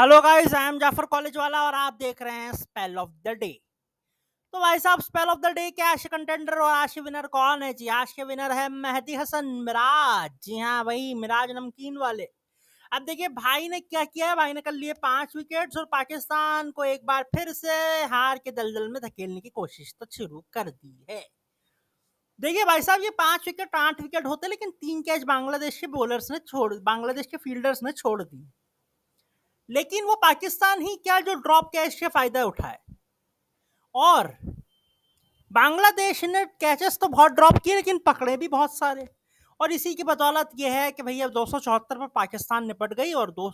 hello guys I am Jafar college वाला और आप देख रहे हैं स्पेल ऑफ द डे तो भाई साहब स्पेल ऑफ द डे के आज कंटेंडर और आज के विनर कौन है जी आज के विनर है मेहदी हसन मिराज जी हाँ भाई मिराज नमकीन वाले अब देखिए भाई ने क्या किया है भाई ने कल लिए पांच विकेट्स और पाकिस्तान को एक बार फिर से हार के दलदल में धकेलने की कोशिश तो शुरू कर दी है देखिए भाई साहब ये पांच विकेट आठ विकेट होते लेकिन तीन कैच बांग्लादेश के बॉलर्स ने छोड़ बांग्लादेश के फील्डर्स ने छोड़ दी लेकिन वो पाकिस्तान ही क्या जो ड्रॉप कैच के फ़ायदा उठाए और बांग्लादेश ने कैचेस तो बहुत ड्रॉप किए लेकिन पकड़े भी बहुत सारे और इसी की बदौलत यह है कि भैया दो पर पाकिस्तान निपट गई और दो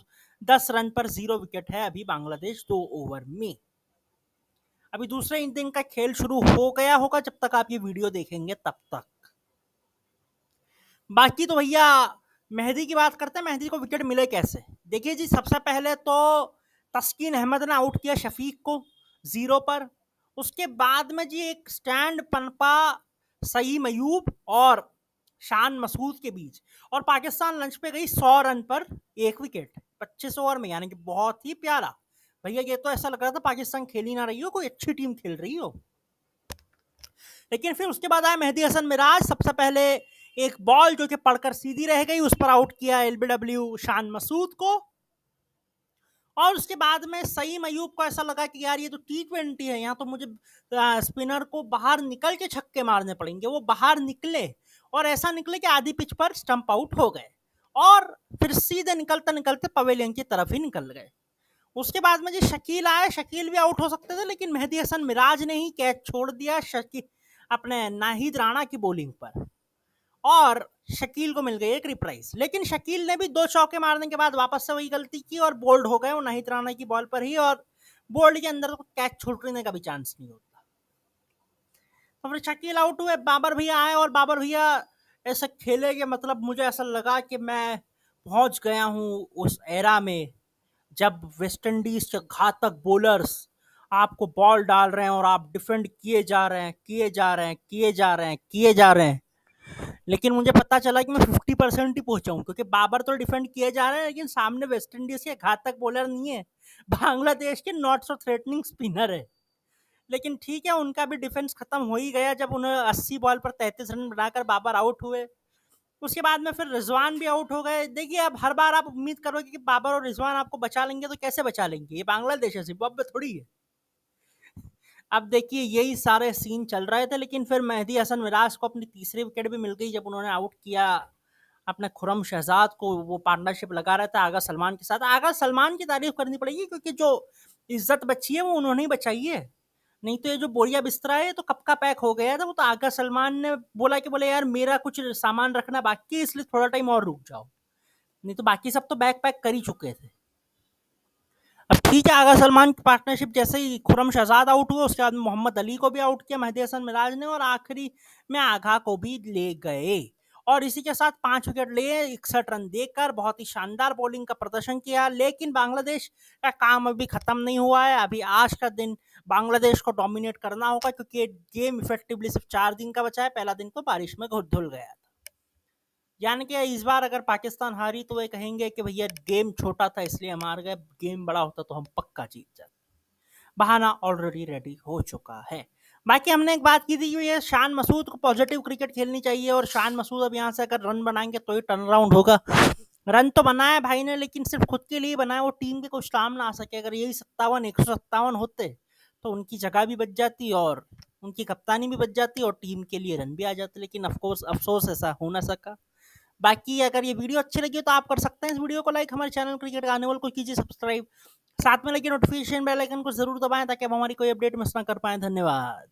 दस रन पर ज़ीरो विकेट है अभी बांग्लादेश दो ओवर में अभी दूसरे इंडिंग का खेल शुरू हो गया होगा जब तक आप ये वीडियो देखेंगे तब तक बाकी तो भैया मेहदी की बात करते हैं मेहदी को विकेट मिले कैसे देखिए जी सबसे पहले तो तस्कीन अहमद ने आउट किया शफीक को ज़ीरो पर उसके बाद में जी एक स्टैंड पनपा सही मयूब और शान मसूद के बीच और पाकिस्तान लंच पे गई सौ रन पर एक विकेट पच्चीस ओवर में यानी कि बहुत ही प्यारा भैया ये तो ऐसा लग रहा था पाकिस्तान खेली ना रही हो कोई अच्छी टीम खेल रही हो लेकिन फिर उसके बाद आए मेहदी हसन मिराज सबसे पहले एक बॉल जो कि पढ़कर सीधी रह गई उस पर आउट किया एलबीडब्ल्यू शान मसूद को और उसके बाद में सईम अयूब को ऐसा लगा कि यार ये तो टी ट्वेंटी है यहाँ तो मुझे स्पिनर को बाहर निकल के छक्के मारने पड़ेंगे वो बाहर निकले और ऐसा निकले कि आधी पिच पर स्टंप आउट हो गए और फिर सीधे निकलते निकलते पवेलियन की तरफ ही निकल गए उसके बाद में जी शकील आए शकील भी आउट हो सकते थे लेकिन मेहदी हसन मिराज ने ही कैच छोड़ दिया शकील अपने नाहिद राणा की बॉलिंग पर और शकील को मिल गई एक रिप्राइज लेकिन शकील ने भी दो चौके मारने के बाद वापस से वही गलती की और बोल्ड हो गए वो नहीं तराना की बॉल पर ही और बोल्ड के अंदर तो कैच छुटने का भी चांस नहीं होता तो फिर शकील आउट हुए बाबर भैया आए और बाबर भैया ऐसे खेले के मतलब मुझे ऐसा लगा कि मैं पहुंच गया हूँ उस एरा में जब वेस्ट इंडीज के घातक बॉलर्स आपको बॉल डाल रहे हैं और आप डिफेंड किए जा रहे हैं किए जा रहे हैं किए जा रहे हैं किए जा रहे हैं लेकिन मुझे पता चला कि मैं फिफ्टी परसेंट ही पहुंचाऊँ क्योंकि बाबर तो डिफेंड किए जा रहे हैं लेकिन सामने वेस्ट इंडीज के घातक बॉलर नहीं है बांग्लादेश के नॉट सो थ्रेटनिंग स्पिनर है लेकिन ठीक है उनका भी डिफेंस खत्म हो ही गया जब उन्हें अस्सी बॉल पर तैंतीस रन बनाकर बाबर आउट हुए उसके बाद में फिर रिजवान भी आउट हो गए देखिए अब हर बार आप उम्मीद करोगे कि बाबर और रिजवान आपको बचा लेंगे तो कैसे बचा लेंगे ये बांग्लादेश है जिम्बाब्वे थोड़ी है अब देखिए यही सारे सीन चल रहे थे लेकिन फिर मेहदी हसन विराज को अपनी तीसरी विकेट भी मिल गई जब उन्होंने आउट किया अपने खुरम शहजाद को वो पार्टनरशिप लगा रहा था आगा सलमान के साथ आगा सलमान की तारीफ करनी पड़ेगी क्योंकि जो इज्जत बची है वो उन्होंने ही बचाई है नहीं तो ये जो बोरिया बिस्तरा है तो कब का पैक हो गया था वो तो आगा सलमान ने बोला कि बोले यार मेरा कुछ सामान रखना बाकी इसलिए थोड़ा टाइम और रुक जाओ नहीं तो बाकी सब तो बैग पैक कर ही चुके थे अब ठीक है आगा सलमान की पार्टनरशिप जैसे ही खुरम शहजाद आउट हुआ उसके बाद मोहम्मद अली को भी आउट किया महदी हसन मिराज ने और आखिरी में आघा को भी ले गए और इसी के साथ पांच विकेट लिए इकसठ रन देकर बहुत ही शानदार बॉलिंग का प्रदर्शन किया लेकिन बांग्लादेश का काम अभी खत्म नहीं हुआ है अभी आज का दिन बांग्लादेश को डोमिनेट करना होगा क्योंकि गेम इफेक्टिवली सिर्फ चार दिन का बचा है पहला दिन तो बारिश में घुल गया था यानी कि इस बार अगर पाकिस्तान हारी तो वे कहेंगे कि भैया गेम छोटा था इसलिए हम हार गए गेम बड़ा होता तो हम पक्का जीत जाते बहाना ऑलरेडी रेडी हो चुका है बाकी हमने एक बात की थी कि ये शान मसूद को पॉजिटिव क्रिकेट खेलनी चाहिए और शान मसूद अब यहाँ से अगर रन बनाएंगे तो ये टर्न अराउंड होगा रन तो बनाया भाई ने लेकिन सिर्फ खुद के लिए बनाया वो टीम के कुछ काम ना आ सके अगर यही सत्तावन एक होते तो उनकी जगह भी बच जाती और उनकी कप्तानी भी बच जाती और टीम के लिए रन भी आ जाते लेकिन अफकोर्स अफसोस ऐसा हो ना सका बाकी अगर ये वीडियो अच्छी लगी तो आप कर सकते हैं इस वीडियो को लाइक हमारे चैनल क्रिकेट का आने वाले को कीजिए सब्सक्राइब साथ में लगे नोटिफिकेशन बेल आइकन को जरूर दबाएं ताकि आप हमारी कोई अपडेट मिस ना कर पाएं धन्यवाद